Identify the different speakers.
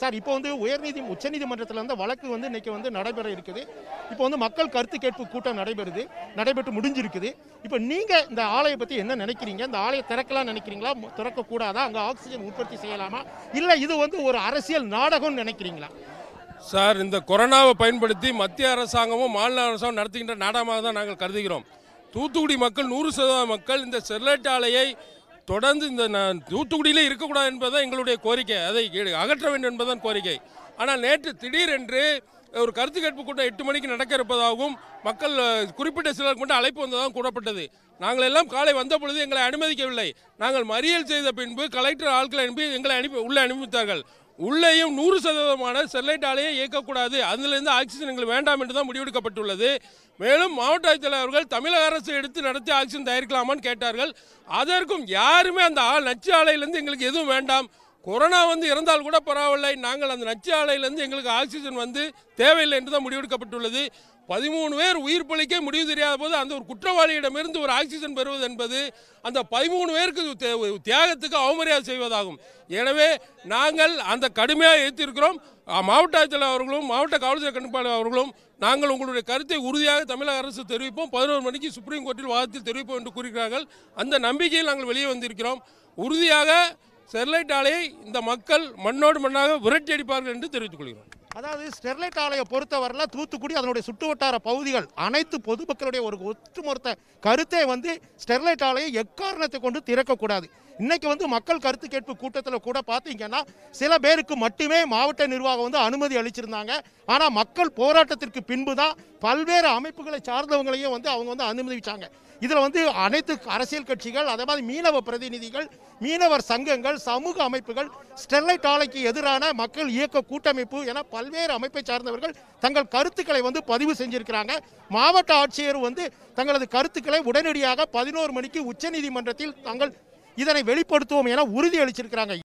Speaker 1: sir இப்போ வந்து உயர்நீதி உச்சநீதிமன்றத்தில் வந்து வழக்கு வந்து இன்னைக்கு வந்து நடைபெற இருக்குது இப்போ வந்து மக்கள் கருத்து கேட்பு கூட்டம் நடைபெறுது நடைபெற்று முடிஞ்சிருக்குது இப்போ நீங்கள் இந்த ஆலையை பற்றி என்ன நினைக்கிறீங்க இந்த ஆலையை திறக்கலாம் நினைக்கிறீங்களா திறக்கக்கூடாதா அங்கே ஆக்சிஜன் உற்பத்தி செய்யலாமா இல்லை இது வந்து ஒரு அரசியல் நாடகம்னு நினைக்கிறீங்களா
Speaker 2: சார் இந்த கொரோனாவை பயன்படுத்தி மத்திய அரசாங்கமும் மாநில அரசாங்கம் நடத்துகின்ற நாடகமாக தான் நாங்கள் கருதுகிறோம் தூத்துக்குடி மக்கள் நூறு சதவீத மக்கள் இந்த ஸ்டெர்லைட் ஆலையை தொடர்ந்து இந்த நான் தூத்துக்குடியிலே இருக்கக்கூடாது என்பதுதான் எங்களுடைய கோரிக்கை அதை அகற்ற வேண்டும் என்பதுதான் கோரிக்கை ஆனால் நேற்று திடீரென்று ஒரு கருத்து கேட்பு கூட்டம் எட்டு மணிக்கு நடக்க இருப்பதாகவும் மக்கள் குறிப்பிட்ட சிலருக்கு மட்டும் அழைப்பு வந்ததாகவும் கூறப்பட்டது நாங்கள் எல்லாம் காலை வந்த பொழுது எங்களை அனுமதிக்கவில்லை நாங்கள் மறியல் செய்த பின்பு கலெக்டர் ஆட்களை அனுப்பி எங்களை அனுப்பி உள்ளே அனுப்பித்தார்கள் உள்ளேயும் நூறு சதவீதமான ஸ்டெர்லைட் ஆலையை இயக்கக்கூடாது அதிலிருந்து ஆக்சிஜன் எங்களுக்கு வேண்டாம் என்று தான் முடிவெடுக்கப்பட்டுள்ளது மேலும் மாவட்ட ஆட்சித்தலைவர்கள் தமிழக அரசு எடுத்து நடத்தி ஆக்சிஜன் தயாரிக்கலாமான்னு கேட்டார்கள் அதற்கும் யாருமே அந்த நச்சு ஆலையிலேருந்து எங்களுக்கு எதுவும் வேண்டாம் கொரோனா வந்து இறந்தால் கூட பரவாயில்லை நாங்கள் அந்த நச்சு ஆலையிலேருந்து எங்களுக்கு ஆக்சிஜன் வந்து தேவையில்லை என்று தான் முடிவெடுக்கப்பட்டுள்ளது பதிமூணு பேர் உயிர் பழிக்க முடிவு தெரியாத போது அந்த ஒரு குற்றவாளியிடமிருந்து ஒரு ஆக்சிஜன் பெறுவது என்பது அந்த பதிமூணு பேருக்கு தியாகத்துக்கு அவமரியாதை செய்வதாகும் எனவே நாங்கள் அந்த கடுமையாக எழுத்திருக்கிறோம் மாவட்ட ஆட்சியாளர் அவர்களும் மாவட்ட காவல்துறை கண்காணிப்பாளர் அவர்களும் நாங்கள் உங்களுடைய கருத்தை உறுதியாக தமிழக அரசு தெரிவிப்போம் பதினோரு மணிக்கு சுப்ரீம் கோர்ட்டில் வாதத்தில் தெரிவிப்போம் என்று கூறுகிறார்கள் அந்த நம்பிக்கையில் நாங்கள் வெளியே வந்திருக்கிறோம் உறுதியாக ஸ்டெர்லைட் ஆலையை இந்த மக்கள் மண்ணோடு மண்ணாக விரட்டி அடிப்பார்கள் என்று தெரிவித்துக் கொள்கிறோம்
Speaker 1: அதாவது ஸ்டெர்லைட் ஆலையை பொறுத்தவரையில் தூத்துக்குடி அதனுடைய சுற்றுவட்டார பகுதிகள் அனைத்து பொதுமக்களுடைய ஒரு ஒற்றுமொத்த கருத்தை வந்து ஸ்டெர்லைட் ஆலையை எக்காரணத்தை கொண்டு திறக்கக்கூடாது இன்னைக்கு வந்து மக்கள் கருத்து கேட்பு கூட்டத்தில் கூட பார்த்தீங்கன்னா சில பேருக்கு மட்டுமே மாவட்ட நிர்வாகம் வந்து அனுமதி அளிச்சிருந்தாங்க ஆனால் மக்கள் போராட்டத்திற்கு பின்பு தான் பல்வேறு அமைப்புகளை சார்ந்தவங்களையும் வந்து அவங்க வந்து அனுமதிச்சாங்க இதில் வந்து அனைத்து அரசியல் கட்சிகள் அதே மாதிரி மீனவ பிரதிநிதிகள் மீனவர் சங்கங்கள் சமூக அமைப்புகள் ஸ்டெர்லைட் ஆலைக்கு எதிரான மக்கள் இயக்க கூட்டமைப்பு என பல்வேறு அமைப்பை சார்ந்தவர்கள் தங்கள் கருத்துக்களை வந்து பதிவு செஞ்சிருக்கிறாங்க மாவட்ட ஆட்சியர் வந்து தங்களது கருத்துக்களை உடனடியாக பதினோரு மணிக்கு உச்சநீதிமன்றத்தில் தங்கள் இதனை வெளிப்படுத்துவோம் என உறுதி அளிச்சிருக்கிறாங்க